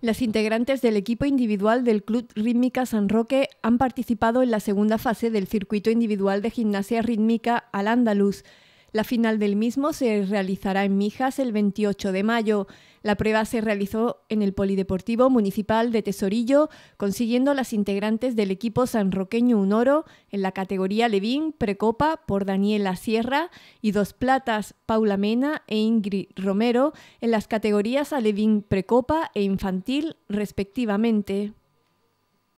Las integrantes del equipo individual del Club Rítmica San Roque han participado en la segunda fase del circuito individual de gimnasia rítmica al Andaluz la final del mismo se realizará en Mijas el 28 de mayo. La prueba se realizó en el Polideportivo Municipal de Tesorillo, consiguiendo las integrantes del equipo sanroqueño un oro en la categoría Levín Precopa por Daniela Sierra y dos platas Paula Mena e Ingrid Romero en las categorías Alevín Precopa e Infantil respectivamente.